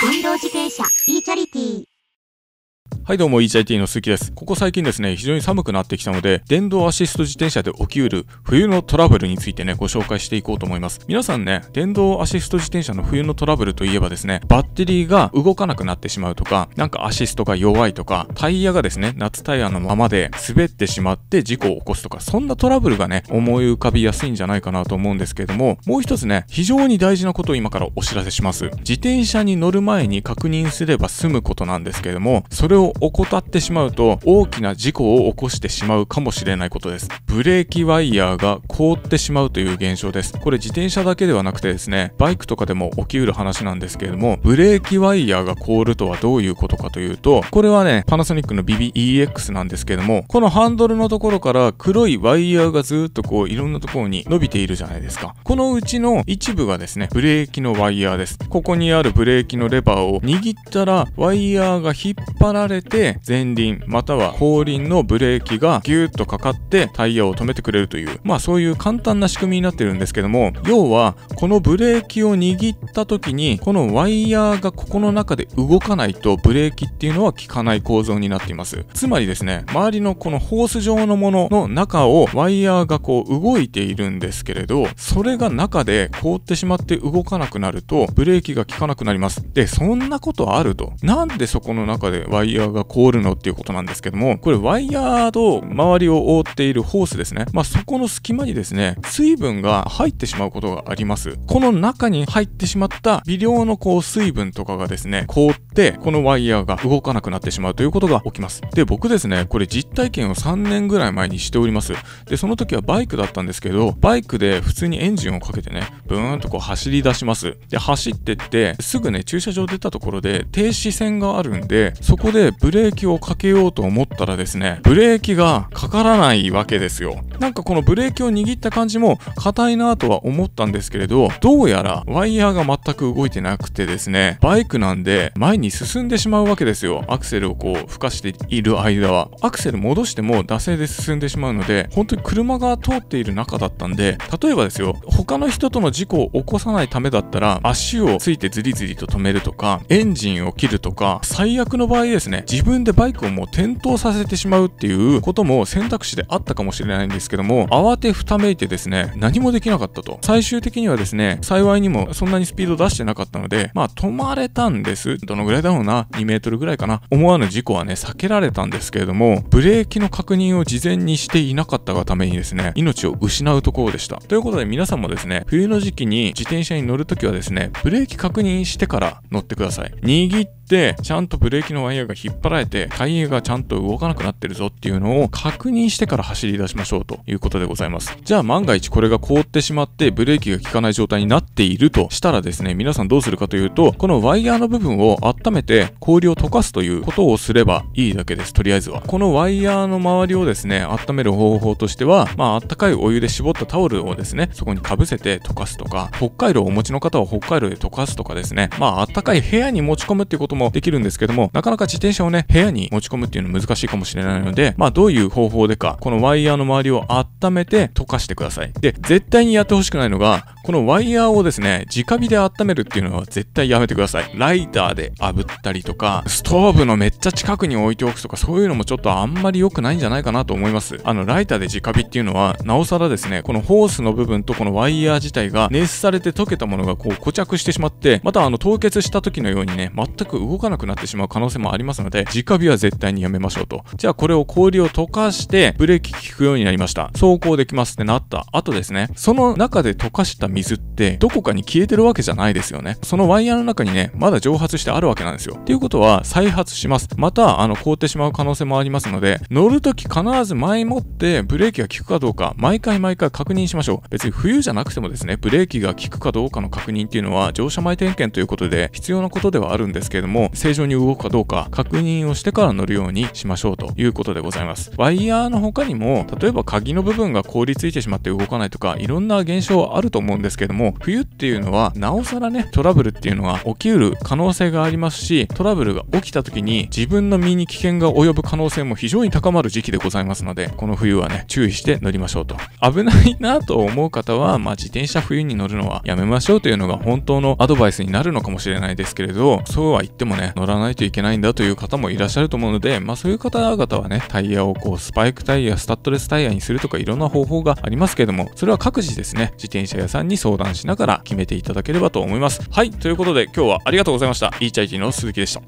電動自転車 e チャリティーはいどうも EJT の鈴木です。ここ最近ですね、非常に寒くなってきたので、電動アシスト自転車で起きうる冬のトラブルについてね、ご紹介していこうと思います。皆さんね、電動アシスト自転車の冬のトラブルといえばですね、バッテリーが動かなくなってしまうとか、なんかアシストが弱いとか、タイヤがですね、夏タイヤのままで滑ってしまって事故を起こすとか、そんなトラブルがね、思い浮かびやすいんじゃないかなと思うんですけれども、もう一つね、非常に大事なことを今からお知らせします。自転車に乗る前に確認すれば済むことなんですけれども、それを怠ってしまうと大きな事故を起こしてしまうかもしれないことですブレーキワイヤーが凍ってしまうという現象ですこれ自転車だけではなくてですねバイクとかでも起きうる話なんですけれどもブレーキワイヤーが凍るとはどういうことかというとこれはねパナソニックの BBEX なんですけどもこのハンドルのところから黒いワイヤーがずっとこういろんなところに伸びているじゃないですかこのうちの一部がですねブレーキのワイヤーですここにあるブレーキのレバーを握ったらワイヤーが引っ張られてて前輪または後輪のブレーキがギューッとかかってタイヤを止めてくれるというまあそういう簡単な仕組みになってるんですけども要はこのブレーキを握った時にこのワイヤーがここの中で動かないとブレーキっていうのは効かない構造になっていますつまりですね周りのこのホース状のものの中をワイヤーがこう動いているんですけれどそれが中で凍ってしまって動かなくなるとブレーキが効かなくなりますでそんなことあるとなんでそこの中でワイヤーがが凍るのっていうことなんですけども、これワイヤーと周りを覆っているホースですね。まあ、そこの隙間にですね、水分が入ってしまうことがあります。この中に入ってしまった微量のこう水分とかがですね、凍ってってこのワイヤーが動かなくなってしまうということが起きますで僕ですねこれ実体験を3年ぐらい前にしておりますでその時はバイクだったんですけどバイクで普通にエンジンをかけてねブーンとこう走り出しますで走ってってすぐね駐車場出たところで停止線があるんでそこでブレーキをかけようと思ったらですねブレーキがかからないわけですよなんかこのブレーキを握った感じも硬いなとは思ったんですけれど、どうやらワイヤーが全く動いてなくてですね、バイクなんで前に進んでしまうわけですよ。アクセルをこう、吹かしている間は。アクセル戻しても惰性で進んでしまうので、本当に車が通っている中だったんで、例えばですよ、他の人との事故を起こさないためだったら、足をついてズリズリと止めるとか、エンジンを切るとか、最悪の場合ですね、自分でバイクをもう転倒させてしまうっていうことも選択肢であったかもしれないんですですけども、慌てふためいてですね、何もできなかったと。最終的にはですね、幸いにもそんなにスピード出してなかったので、まあ止まれたんです。どのぐらいだろうな、2メートルぐらいかな。思わぬ事故はね、避けられたんですけれども、ブレーキの確認を事前にしていなかったがためにですね、命を失うところでした。ということで皆さんもですね、冬の時期に自転車に乗るときはですね、ブレーキ確認してから乗ってください。握っ、ちゃんとブレーキのワイヤーが引っ張られて、タイヤがちゃんと動かなくなってるぞっていうのを確認してから走り出しましょうということでございます。じゃあ万が一これが凍ってしまって、ブレーキが効かない状態になっているとしたらですね、皆さんどうするかというと、このワイヤーの部分を温めて氷を溶かすということをすればいいだけです、とりあえずは。このワイヤーの周りをですね、温める方法としては、まあ、あったかいお湯で絞ったタオルをですね、そこにかぶせて溶かすとか、北海道をお持ちの方は北海道で溶かすとかですね、まあ、あったかい部屋に持ち込むっていうことももできるんですけども、なかなか自転車をね、部屋に持ち込むっていうの難しいかもしれないので、まあどういう方法でか、このワイヤーの周りを温めて溶かしてください。で、絶対にやってほしくないのが、このワイヤーをですね、直火で温めるっていうのは絶対やめてください。ライターで炙ったりとか、ストーブのめっちゃ近くに置いておくとか、そういうのもちょっとあんまり良くないんじゃないかなと思います。あの、ライターで直火っていうのは、なおさらですね、このホースの部分とこのワイヤー自体が熱されて溶けたものがこう固着してしまって、またあの、凍結した時のようにね、全く動かなくなってしまう可能性もありますので、直火は絶対にやめましょうと。じゃあこれを氷を溶かして、ブレーキ効くようになりました。走行できますってなった後ですね、その中で溶かした水水ってどこかに消えてるわけじゃないですよね。そのワイヤーの中にね、まだ蒸発してあるわけなんですよ。っていうことは再発します。また、あの、凍ってしまう可能性もありますので、乗るとき必ず前もってブレーキが効くかどうか、毎回毎回確認しましょう。別に冬じゃなくてもですね、ブレーキが効くかどうかの確認っていうのは乗車前点検ということで必要なことではあるんですけれども、正常に動くかどうか確認をしてから乗るようにしましょうということでございます。ワイヤーの他にも、例えば鍵の部分が凍りついてしまって動かないとか、いろんな現象あると思うんですですけども、冬っていうのは、なおさらね、トラブルっていうのが起きうる可能性がありますし、トラブルが起きた時に自分の身に危険が及ぶ可能性も非常に高まる時期でございますので、この冬はね、注意して乗りましょうと。危ないなと思う方は、まあ、自転車冬に乗るのはやめましょうというのが本当のアドバイスになるのかもしれないですけれど、そうは言ってもね、乗らないといけないんだという方もいらっしゃると思うので、まあ、そういう方々はね、タイヤをこう、スパイクタイヤ、スタッドレスタイヤにするとかいろんな方法がありますけども、それは各自ですね、自転車屋さんに相談しながら決めていただければと思います。はい、ということで今日はありがとうございました。イーチャイティの鈴木でした。